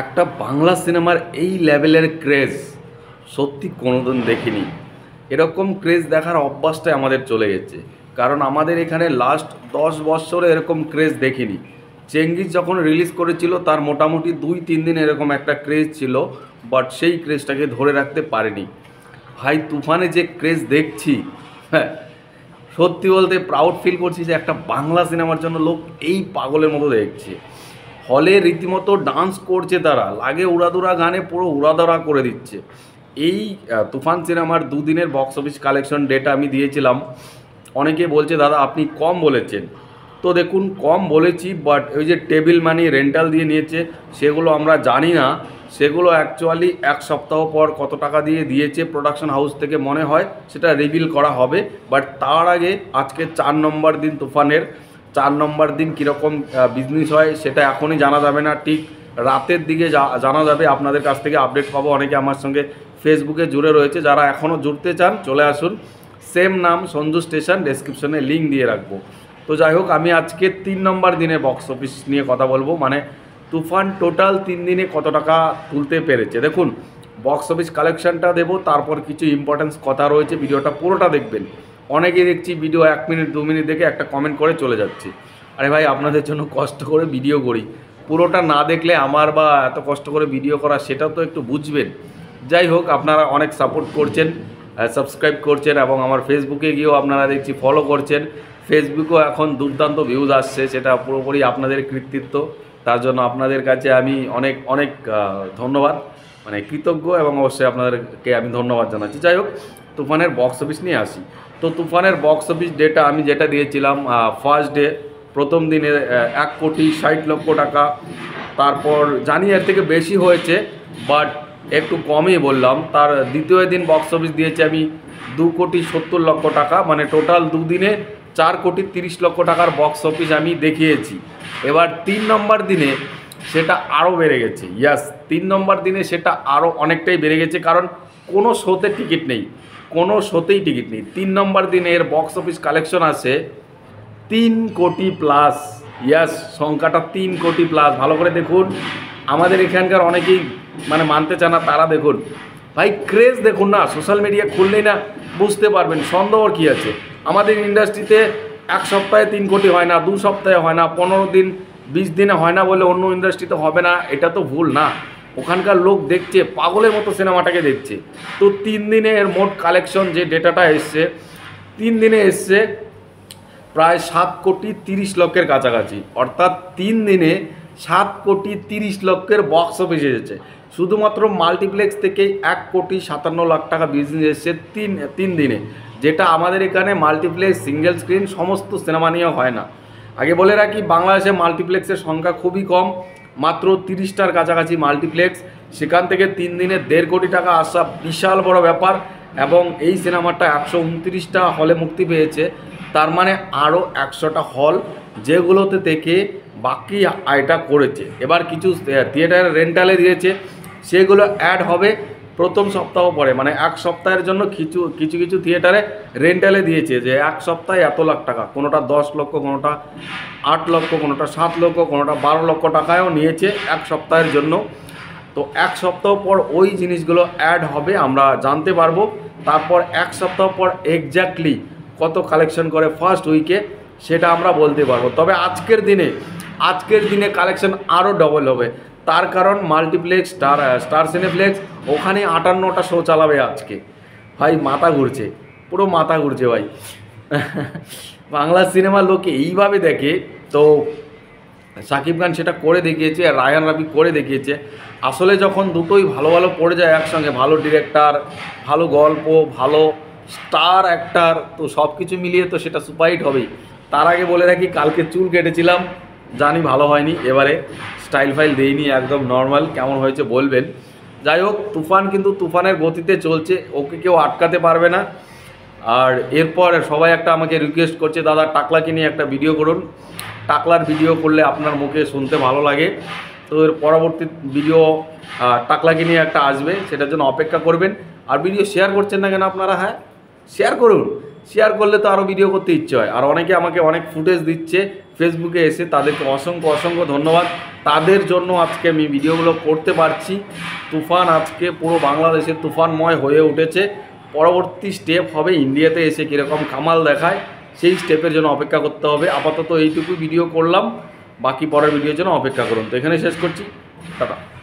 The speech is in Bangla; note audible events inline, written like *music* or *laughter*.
একটা বাংলা সিনেমার এই লেভেলের ক্রেজ সত্যি কোনোদিন দেখিনি এরকম ক্রেজ দেখার অভ্যাসটাই আমাদের চলে গেছে কারণ আমাদের এখানে লাস্ট দশ বছরে এরকম ক্রেজ দেখিনি চেঙ্গিস যখন রিলিজ করেছিল তার মোটামুটি দুই তিন দিন এরকম একটা ক্রেজ ছিল বাট সেই ক্রেজটাকে ধরে রাখতে পারেনি ভাই তুফানে যে ক্রেজ দেখছি হ্যাঁ সত্যি বলতে প্রাউড ফিল করছি যে একটা বাংলা সিনেমার জন্য লোক এই পাগলের মতো দেখছে হলে রীতিমতো ডান্স করছে তারা লাগে উড়াদুরা গানে পুরো উড়াদড়া করে দিচ্ছে এই তুফান সিনেমার দুদিনের বক্স অফিস কালেকশন ডেটা আমি দিয়েছিলাম অনেকে বলছে দাদা আপনি কম বলেছেন তো দেখুন কম বলেছি বাট ওই যে টেবিল মানি রেন্টাল দিয়ে নিয়েছে সেগুলো আমরা জানি না সেগুলো অ্যাকচুয়ালি এক সপ্তাহ পর কত টাকা দিয়ে দিয়েছে প্রোডাকশন হাউস থেকে মনে হয় সেটা রিভিল করা হবে বাট তার আগে আজকে চার নম্বর দিন তুফানের চার নম্বর দিন কীরকম বিজনেস হয় সেটা এখনই জানা যাবে না ঠিক রাতের দিকে জানা যাবে আপনাদের কাছ থেকে আপডেট পাবো অনেকে আমার সঙ্গে ফেসবুকে জুড়ে রয়েছে যারা এখনও জুড়তে চান চলে আসুন সেম নাম সঞ্জু স্টেশন ডেসক্রিপশনে লিঙ্ক দিয়ে রাখবো তো যাই হোক আমি আজকে তিন নম্বর দিনে বক্স অফিস নিয়ে কথা বলবো মানে তুফান টোটাল তিন দিনে কত টাকা তুলতে পেরেছে দেখুন বক্স অফিস কালেকশানটা দেবো তারপর কিছু ইম্পর্টেন্স কথা রয়েছে ভিডিওটা পুরোটা দেখবেন অনেকেই দেখছি ভিডিও এক মিনিট দু মিনিট দেখে একটা কমেন্ট করে চলে যাচ্ছি আরে ভাই আপনাদের জন্য কষ্ট করে ভিডিও করি পুরোটা না দেখলে আমার বা এত কষ্ট করে ভিডিও করা সেটা তো একটু বুঝবেন যাই হোক আপনারা অনেক সাপোর্ট করছেন সাবস্ক্রাইব করছেন এবং আমার ফেসবুকে গিয়েও আপনারা দেখছি ফলো করছেন ফেসবুকেও এখন দুর্দান্ত ভিউজ আসছে সেটা পুরোপুরি আপনাদের কৃতিত্ব তার জন্য আপনাদের কাছে আমি অনেক অনেক ধন্যবাদ মানে কৃতজ্ঞ এবং অবশ্যই আপনাদেরকে আমি ধন্যবাদ জানাচ্ছি যাই হোক তুফানের বক্স অফিস নিয়ে আসি তো তুফানের বক্স অফিস ডেটা আমি যেটা দিয়েছিলাম ফার্স্ট ডে প্রথম দিনে এক কোটি ষাট লক্ষ টাকা তারপর জানি এর থেকে বেশি হয়েছে বাট একটু কমই বললাম তার দ্বিতীয় দিন বক্স অফিস দিয়েছে আমি দু কোটি সত্তর লক্ষ টাকা মানে টোটাল দুদিনে চার কোটি তিরিশ লক্ষ টাকার বক্স অফিস আমি দেখিয়েছি এবার তিন নম্বর দিনে সেটা আরও বেড়ে গেছে ইয়াস তিন নম্বর দিনে সেটা আরও অনেকটাই বেড়ে গেছে কারণ কোনো শোতে টিকিট নেই কোনো শোতেই টিকিট নেই তিন নম্বর দিনে এর বক্স অফিস কালেকশন আছে তিন কোটি প্লাস ইয়াস সংখ্যাটা তিন কোটি প্লাস ভালো করে দেখুন আমাদের এখানকার অনেকেই মানে মানতে চান না তারা দেখুন ভাই ক্রেজ দেখুন না সোশ্যাল মিডিয়া খুললেই না বুঝতে পারবেন সন্দেহ কী আছে আমাদের ইন্ডাস্ট্রিতে এক সপ্তাহে তিন কোটি হয় না দু সপ্তাহে হয় না পনেরো দিন বিশ দিনে হয় না বলে অন্য ইন্ডাস্ট্রিতে হবে না এটা তো ভুল না ওখানকার লোক দেখছে পাগলের মতো সিনেমাটাকে দেখছে তো তিন দিনে এর মোট কালেকশন যে ডেটাটা এসছে তিন দিনে এসছে প্রায় সাত কোটি তিরিশ লক্ষের কাছাকাছি অর্থাৎ তিন দিনে সাত কোটি তিরিশ লক্ষের বক্স অফিস এসেছে শুধুমাত্র মাল্টিপ্লেক্স থেকে এক কোটি সাতান্ন লাখ টাকা বিজনেস এসছে তিন তিন দিনে যেটা আমাদের এখানে মাল্টিপ্লেক্স সিঙ্গেল স্ক্রিন সমস্ত সিনেমা নিয়ে হয় না আগে বলে রাখি বাংলাদেশে মাল্টিপ্লেক্সের সংখ্যা খুবই কম মাত্র তিরিশটার কাছাকাছি মাল্টিপ্লেক্স সেখান থেকে তিন দিনে দেড় কোটি টাকা আসা বিশাল বড় ব্যাপার এবং এই সিনেমাটা একশো উনত্রিশটা হলে মুক্তি পেয়েছে তার মানে আরও একশোটা হল যেগুলোতে থেকে বাকি আয়টা করেছে এবার কিছু থিয়েটার রেন্টালে দিয়েছে সেগুলো অ্যাড হবে প্রথম সপ্তাহ পরে মানে এক সপ্তাহের জন্য কিছু কিছু কিছু থিয়েটারে রেন্টালে দিয়েছে যে এক সপ্তাহে এত লাখ টাকা কোনোটা দশ লক্ষ কোনোটা আট লক্ষ কোনোটা সাত লক্ষ কোনোটা বারো লক্ষ টাকায়ও নিয়েছে এক সপ্তাহের জন্য তো এক সপ্তাহ পর ওই জিনিসগুলো অ্যাড হবে আমরা জানতে পারবো তারপর এক সপ্তাহ পর এক্স্যাক্টলি কত কালেকশন করে ফার্স্ট উইকে সেটা আমরা বলতে পারবো তবে আজকের দিনে আজকের দিনে কালেকশন আরও ডবল হবে তার কারণ মাল্টিপ্লেক্স স্টার স্টার সিনেপ্লেক্স ওখানে আটান্নটা শো চালাবে আজকে ভাই মাথা ঘুরছে পুরো মাথা ঘুরছে ভাই *laughs* বাংলা সিনেমা লোকে এইভাবে দেখে তো সাকিব খান সেটা করে দেখিয়েছে আর রায়ান রাবি করে দেখিয়েছে আসলে যখন দুটোই ভালো ভালো পড়ে যায় একসঙ্গে ভালো ডিরেক্টর ভালো গল্প ভালো স্টার অ্যাক্টার তো সব কিছু মিলিয়ে তো সেটা সুপারহিট হবেই তার আগে বলে রাখি কালকে চুল কেটেছিলাম জানি ভালো হয়নি এবারে স্টাইল ফাইল দিইনি একদম নর্মাল কেমন হয়েছে বলবেন যাই হোক তুফান কিন্তু তুফানের গতিতে চলছে ওকে কেউ আটকাতে পারবে না আর এরপর সবাই একটা আমাকে রিকোয়েস্ট করছে দাদা টাকলাকে নিয়ে একটা ভিডিও করুন টাকলার ভিডিও করলে আপনার মুখে শুনতে ভালো লাগে তো এর পরবর্তী ভিডিও টাকলাকে নিয়ে একটা আসবে সেটার জন্য অপেক্ষা করবেন আর ভিডিও শেয়ার করছেন না কেন আপনারা হ্যাঁ শেয়ার করুন শেয়ার করলে তো আরও ভিডিও করতে ইচ্ছে হয় আর অনেকে আমাকে অনেক ফুটেজ দিচ্ছে ফেসবুকে এসে তাদেরকে অসংখ্য অসংখ্য ধন্যবাদ তাদের জন্য আজকে আমি ভিডিওগুলো করতে পারছি তুফান আজকে পুরো বাংলাদেশে তুফানময় হয়ে উঠেছে পরবর্তী স্টেপ হবে ইন্ডিয়াতে এসে কীরকম কামাল দেখায় সেই স্টেপের জন্য অপেক্ষা করতে হবে আপাতত এইটুকু ভিডিও করলাম বাকি পরের ভিডিওর জন্য অপেক্ষা করুন তো এখানে শেষ করছি টাটা